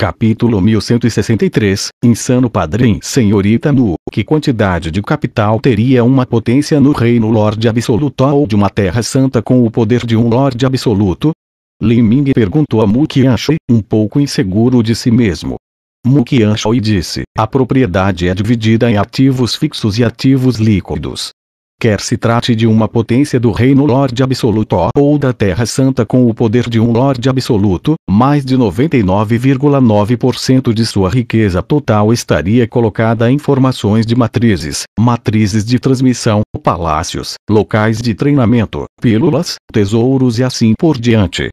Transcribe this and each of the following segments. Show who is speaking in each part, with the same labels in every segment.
Speaker 1: Capítulo 1163 Insano padrinho, Senhorita Nu Que quantidade de capital teria uma potência no reino Lorde Absoluto ou de uma terra santa com o poder de um Lorde Absoluto? Lin Ming perguntou a Mukianshoi, um pouco inseguro de si mesmo. Mukianshoi disse, a propriedade é dividida em ativos fixos e ativos líquidos quer se trate de uma potência do reino Lorde Absoluto ou da Terra Santa com o poder de um Lorde Absoluto, mais de 99,9% de sua riqueza total estaria colocada em formações de matrizes, matrizes de transmissão, palácios, locais de treinamento, pílulas, tesouros e assim por diante.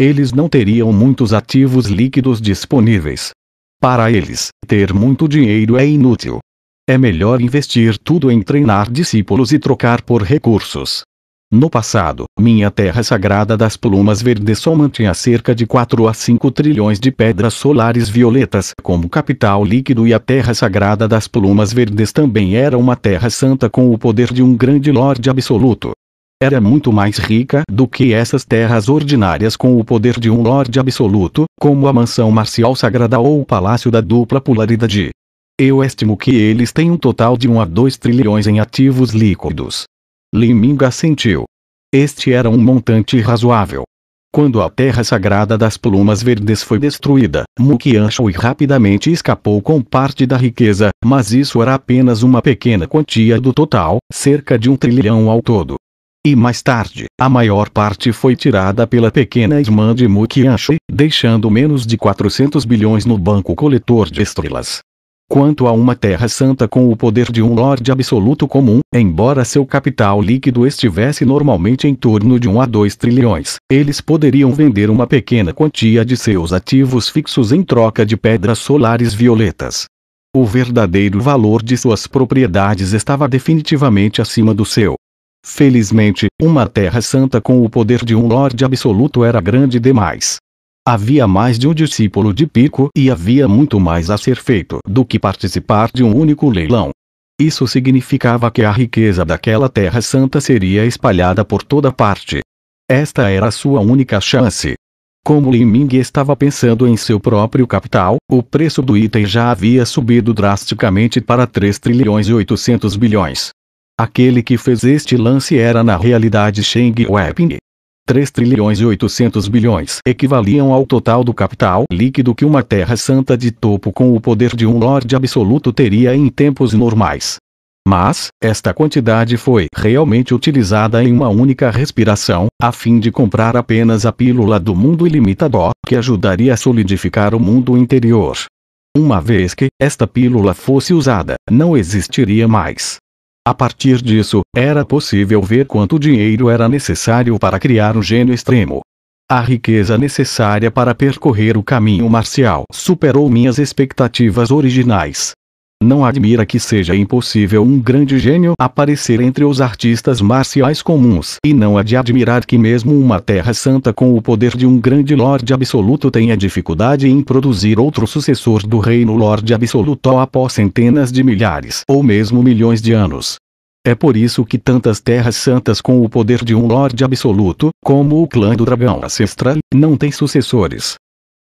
Speaker 1: Eles não teriam muitos ativos líquidos disponíveis. Para eles, ter muito dinheiro é inútil, é melhor investir tudo em treinar discípulos e trocar por recursos. No passado, minha terra sagrada das plumas verdes só mantinha cerca de 4 a 5 trilhões de pedras solares violetas como capital líquido e a terra sagrada das plumas verdes também era uma terra santa com o poder de um grande lorde absoluto. Era muito mais rica do que essas terras ordinárias com o poder de um lorde absoluto, como a mansão marcial sagrada ou o palácio da dupla polaridade. Eu estimo que eles têm um total de 1 a 2 trilhões em ativos líquidos. Liminga sentiu. Este era um montante razoável. Quando a terra sagrada das plumas verdes foi destruída, Mukian rapidamente escapou com parte da riqueza, mas isso era apenas uma pequena quantia do total, cerca de um trilhão ao todo. E mais tarde, a maior parte foi tirada pela pequena irmã de Mukian deixando menos de 400 bilhões no banco coletor de estrelas quanto a uma terra santa com o poder de um lorde absoluto comum, embora seu capital líquido estivesse normalmente em torno de 1 a 2 trilhões, eles poderiam vender uma pequena quantia de seus ativos fixos em troca de pedras solares violetas. O verdadeiro valor de suas propriedades estava definitivamente acima do seu. Felizmente, uma terra santa com o poder de um lorde absoluto era grande demais, Havia mais de um discípulo de Pico e havia muito mais a ser feito do que participar de um único leilão. Isso significava que a riqueza daquela terra santa seria espalhada por toda parte. Esta era a sua única chance. Como Li Ming estava pensando em seu próprio capital, o preço do item já havia subido drasticamente para 3 trilhões e 800 bilhões. Aquele que fez este lance era na realidade Sheng Weiping, 3 trilhões e 800 bilhões equivaliam ao total do capital líquido que uma terra santa de topo com o poder de um lorde absoluto teria em tempos normais. Mas, esta quantidade foi realmente utilizada em uma única respiração, a fim de comprar apenas a pílula do mundo ilimitado, que ajudaria a solidificar o mundo interior. Uma vez que esta pílula fosse usada, não existiria mais a partir disso, era possível ver quanto dinheiro era necessário para criar um gênio extremo. A riqueza necessária para percorrer o caminho marcial superou minhas expectativas originais. Não admira que seja impossível um grande gênio aparecer entre os artistas marciais comuns, e não há de admirar que mesmo uma terra santa com o poder de um grande lorde absoluto tenha dificuldade em produzir outro sucessor do reino lorde absoluto após centenas de milhares ou mesmo milhões de anos. É por isso que tantas terras santas com o poder de um lorde absoluto, como o clã do dragão ancestral, não têm sucessores.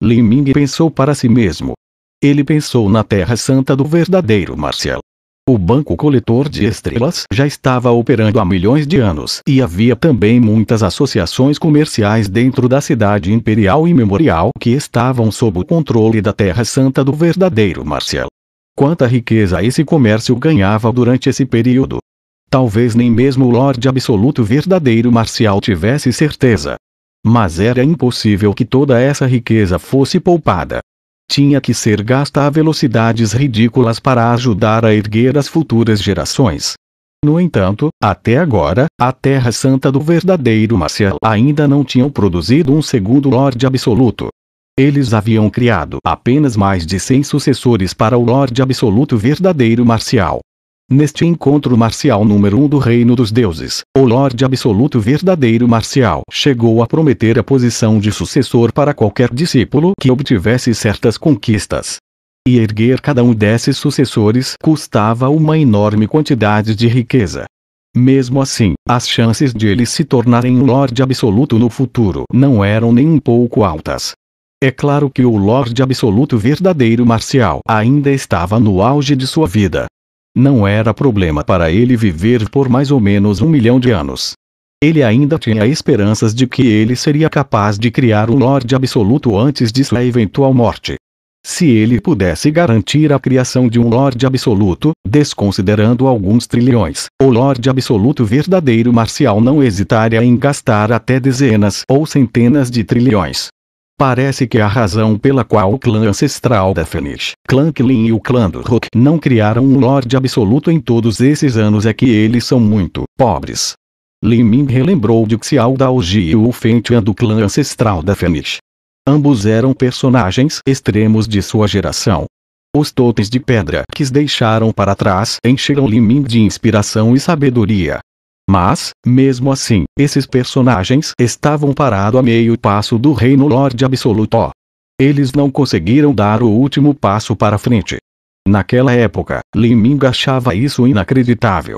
Speaker 1: Ming pensou para si mesmo, ele pensou na Terra Santa do verdadeiro Marcial. O banco coletor de estrelas já estava operando há milhões de anos e havia também muitas associações comerciais dentro da cidade imperial e memorial que estavam sob o controle da Terra Santa do verdadeiro Marcial. Quanta riqueza esse comércio ganhava durante esse período! Talvez nem mesmo o Lorde Absoluto verdadeiro Marcial tivesse certeza. Mas era impossível que toda essa riqueza fosse poupada tinha que ser gasta a velocidades ridículas para ajudar a erguer as futuras gerações. No entanto, até agora, a Terra Santa do verdadeiro Marcial ainda não tinham produzido um segundo Lorde Absoluto. Eles haviam criado apenas mais de 100 sucessores para o Lorde Absoluto verdadeiro Marcial. Neste encontro marcial número 1 um do reino dos deuses, o Lorde Absoluto Verdadeiro Marcial chegou a prometer a posição de sucessor para qualquer discípulo que obtivesse certas conquistas. E erguer cada um desses sucessores custava uma enorme quantidade de riqueza. Mesmo assim, as chances de ele se tornarem um Lorde Absoluto no futuro não eram nem um pouco altas. É claro que o Lorde Absoluto Verdadeiro Marcial ainda estava no auge de sua vida, não era problema para ele viver por mais ou menos um milhão de anos. Ele ainda tinha esperanças de que ele seria capaz de criar o Lorde Absoluto antes de sua eventual morte. Se ele pudesse garantir a criação de um Lorde Absoluto, desconsiderando alguns trilhões, o Lorde Absoluto verdadeiro marcial não hesitaria em gastar até dezenas ou centenas de trilhões Parece que a razão pela qual o clã ancestral da Fênix, clã Klin e o clã do Rock não criaram um Lorde Absoluto em todos esses anos é que eles são muito pobres. Li Min relembrou de Xiao Daoji e o Fentian do clã ancestral da Fênix. Ambos eram personagens extremos de sua geração. Os totens de pedra que deixaram para trás encheram Li Min de inspiração e sabedoria. Mas, mesmo assim, esses personagens estavam parados a meio passo do reino Lorde Absoluto. Eles não conseguiram dar o último passo para frente. Naquela época, Liming achava isso inacreditável.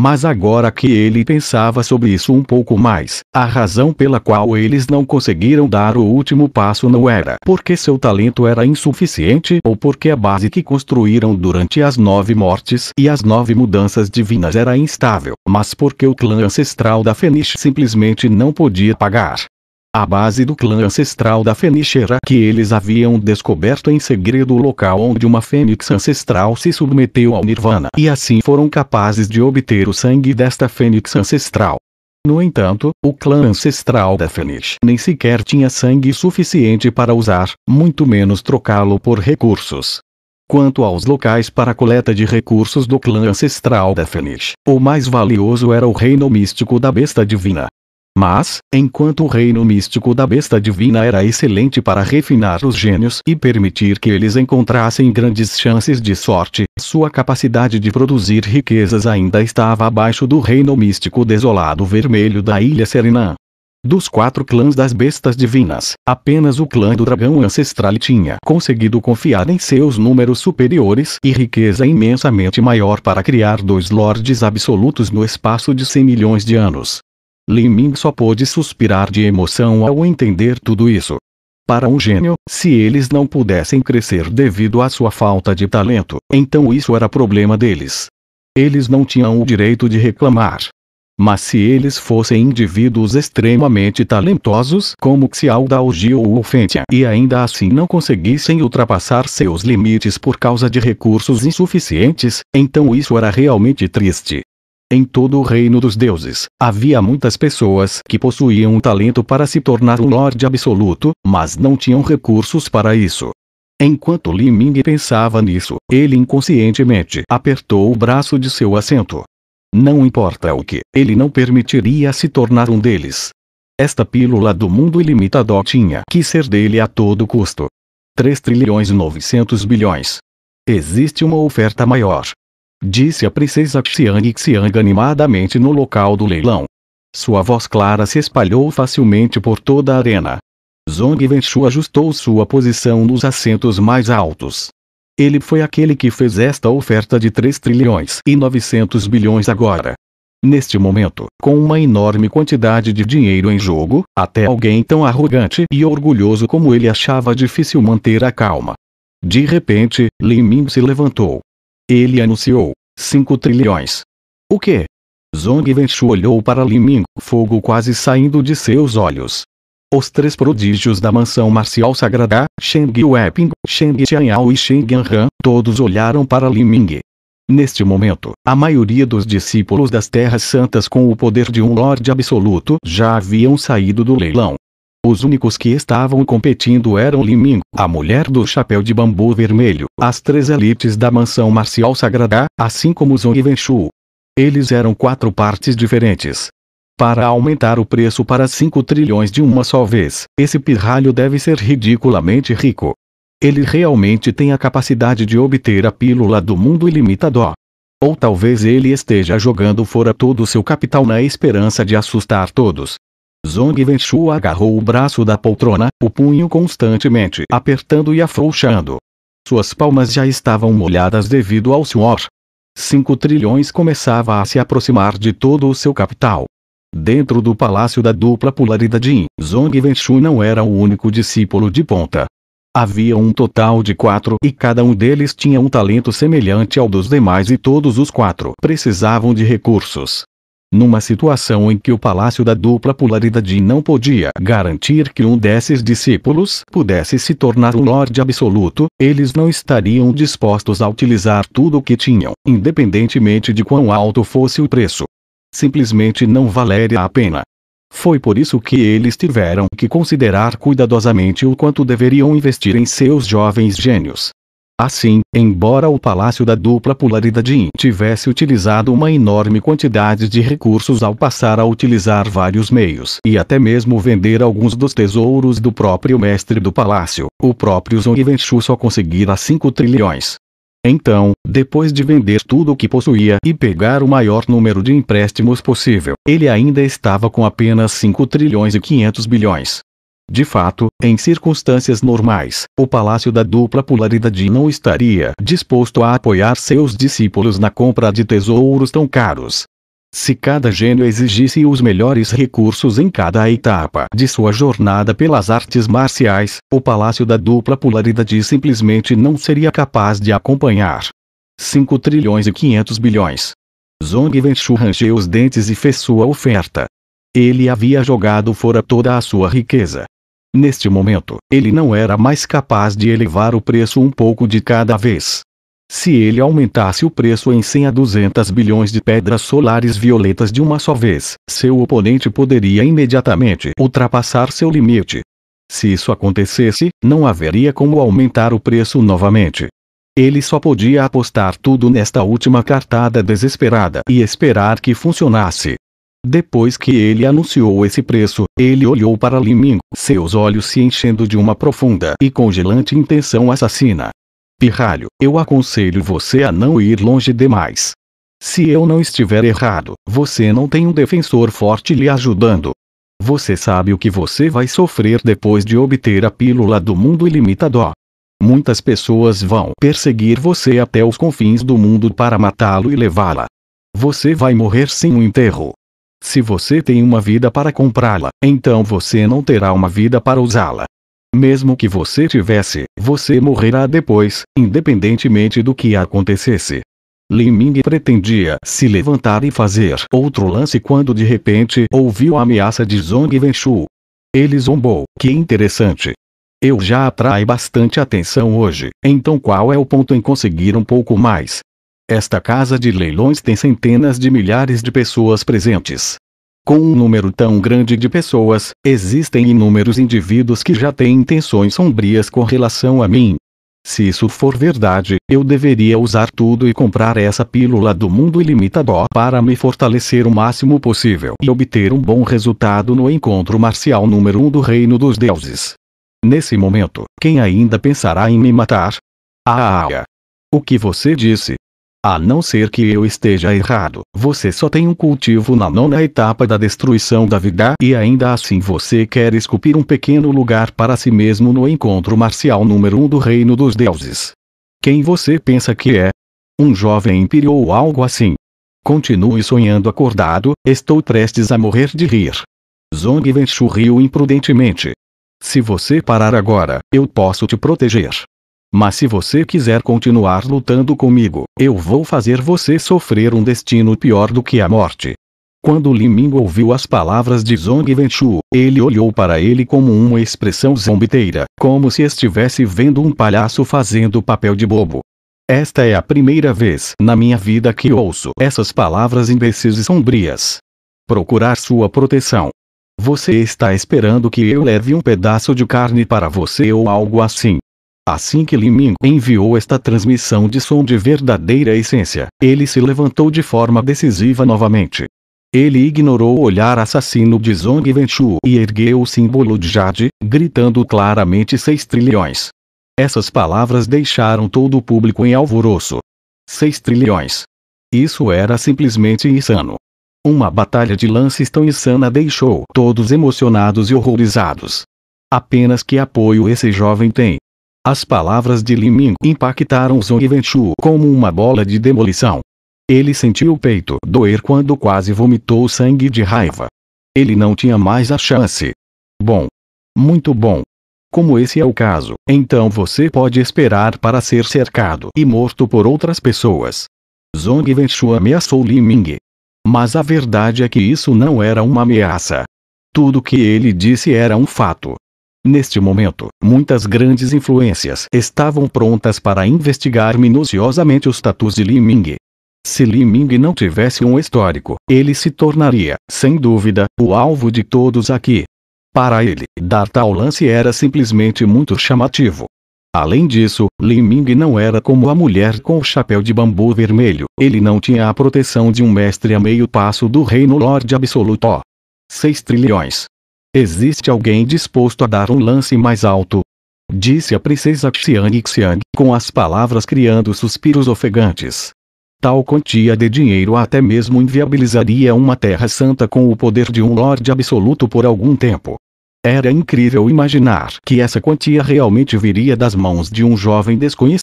Speaker 1: Mas agora que ele pensava sobre isso um pouco mais, a razão pela qual eles não conseguiram dar o último passo não era porque seu talento era insuficiente ou porque a base que construíram durante as nove mortes e as nove mudanças divinas era instável, mas porque o clã ancestral da Fenix simplesmente não podia pagar a base do clã ancestral da Fenixera era que eles haviam descoberto em segredo o local onde uma fênix ancestral se submeteu ao Nirvana e assim foram capazes de obter o sangue desta fênix ancestral. No entanto, o clã ancestral da Fenix nem sequer tinha sangue suficiente para usar, muito menos trocá-lo por recursos. Quanto aos locais para coleta de recursos do clã ancestral da Fenix, o mais valioso era o reino místico da Besta Divina, mas, enquanto o reino místico da besta divina era excelente para refinar os gênios e permitir que eles encontrassem grandes chances de sorte, sua capacidade de produzir riquezas ainda estava abaixo do reino místico desolado vermelho da ilha Serenã. Dos quatro clãs das bestas divinas, apenas o clã do dragão ancestral tinha conseguido confiar em seus números superiores e riqueza imensamente maior para criar dois lordes absolutos no espaço de 100 milhões de anos. Lin Ming só pôde suspirar de emoção ao entender tudo isso. Para um gênio, se eles não pudessem crescer devido à sua falta de talento, então isso era problema deles. Eles não tinham o direito de reclamar. Mas se eles fossem indivíduos extremamente talentosos como Xiao Daojiu ou Fentia e ainda assim não conseguissem ultrapassar seus limites por causa de recursos insuficientes, então isso era realmente triste. Em todo o reino dos deuses, havia muitas pessoas que possuíam um talento para se tornar o Lorde Absoluto, mas não tinham recursos para isso. Enquanto Li Ming pensava nisso, ele inconscientemente apertou o braço de seu assento. Não importa o que, ele não permitiria se tornar um deles. Esta pílula do mundo ilimitado tinha que ser dele a todo custo. 3 trilhões 900 bilhões. Existe uma oferta maior. Disse a princesa Xiang Xiang animadamente no local do leilão. Sua voz clara se espalhou facilmente por toda a arena. Zong Wenxu ajustou sua posição nos assentos mais altos. Ele foi aquele que fez esta oferta de 3 trilhões e 900 bilhões agora. Neste momento, com uma enorme quantidade de dinheiro em jogo, até alguém tão arrogante e orgulhoso como ele achava difícil manter a calma. De repente, Lin Ming se levantou. Ele anunciou. 5 trilhões. O que? Zong Wenshu olhou para Liming, fogo quase saindo de seus olhos. Os três prodígios da mansão marcial sagrada, Sheng Weping, Sheng Tianyao e Sheng Han, todos olharam para Liming. Neste momento, a maioria dos discípulos das Terras Santas com o poder de um Lorde Absoluto já haviam saído do leilão, os únicos que estavam competindo eram Liming, a mulher do chapéu de bambu vermelho, as três elites da mansão marcial sagrada, assim como Zon e Venshu. Eles eram quatro partes diferentes. Para aumentar o preço para 5 trilhões de uma só vez, esse pirralho deve ser ridiculamente rico. Ele realmente tem a capacidade de obter a pílula do mundo ilimitado. Ou talvez ele esteja jogando fora todo o seu capital na esperança de assustar todos. Zong Wenxu agarrou o braço da poltrona, o punho constantemente apertando e afrouxando. Suas palmas já estavam molhadas devido ao suor. 5 trilhões começava a se aproximar de todo o seu capital. Dentro do palácio da dupla polaridade, Zong Wenxu não era o único discípulo de ponta. Havia um total de quatro e cada um deles tinha um talento semelhante ao dos demais e todos os quatro precisavam de recursos numa situação em que o palácio da dupla polaridade não podia garantir que um desses discípulos pudesse se tornar o Lorde Absoluto, eles não estariam dispostos a utilizar tudo o que tinham, independentemente de quão alto fosse o preço. Simplesmente não valeria a pena. Foi por isso que eles tiveram que considerar cuidadosamente o quanto deveriam investir em seus jovens gênios. Assim, embora o Palácio da Dupla Polaridade tivesse utilizado uma enorme quantidade de recursos ao passar a utilizar vários meios e até mesmo vender alguns dos tesouros do próprio mestre do palácio, o próprio Zong Wenxu só conseguira 5 trilhões. Então, depois de vender tudo o que possuía e pegar o maior número de empréstimos possível, ele ainda estava com apenas 5 trilhões e 500 bilhões. De fato, em circunstâncias normais, o Palácio da Dupla Polaridade não estaria disposto a apoiar seus discípulos na compra de tesouros tão caros. Se cada gênio exigisse os melhores recursos em cada etapa de sua jornada pelas artes marciais, o Palácio da Dupla Polaridade simplesmente não seria capaz de acompanhar. 5 trilhões e 500 bilhões. Zong Wenshu rangeu os dentes e fez sua oferta. Ele havia jogado fora toda a sua riqueza, Neste momento, ele não era mais capaz de elevar o preço um pouco de cada vez. Se ele aumentasse o preço em 100 a 200 bilhões de pedras solares violetas de uma só vez, seu oponente poderia imediatamente ultrapassar seu limite. Se isso acontecesse, não haveria como aumentar o preço novamente. Ele só podia apostar tudo nesta última cartada desesperada e esperar que funcionasse. Depois que ele anunciou esse preço, ele olhou para Liming, seus olhos se enchendo de uma profunda e congelante intenção assassina. Pirralho, eu aconselho você a não ir longe demais. Se eu não estiver errado, você não tem um defensor forte lhe ajudando. Você sabe o que você vai sofrer depois de obter a pílula do mundo ilimitado. Muitas pessoas vão perseguir você até os confins do mundo para matá-lo e levá-la. Você vai morrer sem um enterro. Se você tem uma vida para comprá-la, então você não terá uma vida para usá-la. Mesmo que você tivesse, você morrerá depois, independentemente do que acontecesse. Li Ming pretendia se levantar e fazer outro lance quando de repente ouviu a ameaça de Zong Venshu. Ele zombou, que interessante. Eu já atrai bastante atenção hoje, então qual é o ponto em conseguir um pouco mais? Esta casa de leilões tem centenas de milhares de pessoas presentes. Com um número tão grande de pessoas, existem inúmeros indivíduos que já têm intenções sombrias com relação a mim. Se isso for verdade, eu deveria usar tudo e comprar essa pílula do mundo ilimitado para me fortalecer o máximo possível e obter um bom resultado no encontro marcial número 1 um do Reino dos Deuses. Nesse momento, quem ainda pensará em me matar? Ah! ah, ah. O que você disse, a não ser que eu esteja errado, você só tem um cultivo na nona etapa da destruição da vida e ainda assim você quer esculpir um pequeno lugar para si mesmo no encontro marcial número 1 um do Reino dos Deuses. Quem você pensa que é? Um jovem império ou algo assim. Continue sonhando acordado, estou prestes a morrer de rir. Zong Wenchu riu imprudentemente. Se você parar agora, eu posso te proteger. Mas se você quiser continuar lutando comigo, eu vou fazer você sofrer um destino pior do que a morte. Quando Liming ouviu as palavras de Zong Wenchu, ele olhou para ele como uma expressão zombiteira, como se estivesse vendo um palhaço fazendo papel de bobo. Esta é a primeira vez na minha vida que ouço essas palavras imbecis e sombrias. Procurar sua proteção. Você está esperando que eu leve um pedaço de carne para você ou algo assim. Assim que Liming enviou esta transmissão de som de verdadeira essência, ele se levantou de forma decisiva novamente. Ele ignorou o olhar assassino de Zong Wenchu e ergueu o símbolo de Jade, gritando claramente 6 trilhões. Essas palavras deixaram todo o público em alvoroço. 6 trilhões. Isso era simplesmente insano. Uma batalha de lances tão insana deixou todos emocionados e horrorizados. Apenas que apoio esse jovem tem, as palavras de Liming impactaram Zhong Wenchu como uma bola de demolição. Ele sentiu o peito doer quando quase vomitou sangue de raiva. Ele não tinha mais a chance. Bom. Muito bom. Como esse é o caso, então você pode esperar para ser cercado e morto por outras pessoas. Zong Wenxu ameaçou Liming, Mas a verdade é que isso não era uma ameaça. Tudo que ele disse era um fato. Neste momento, muitas grandes influências estavam prontas para investigar minuciosamente os tatuos de Li Ming. Se Li Ming não tivesse um histórico, ele se tornaria, sem dúvida, o alvo de todos aqui. Para ele, dar tal lance era simplesmente muito chamativo. Além disso, Li Ming não era como a mulher com o chapéu de bambu vermelho, ele não tinha a proteção de um mestre a meio passo do reino Lorde Absoluto. 6 trilhões Existe alguém disposto a dar um lance mais alto? Disse a princesa Xiang Xiang, com as palavras criando suspiros ofegantes. Tal quantia de dinheiro até mesmo inviabilizaria uma terra santa com o poder de um lorde absoluto por algum tempo. Era incrível imaginar que essa quantia realmente viria das mãos de um jovem desconhecido.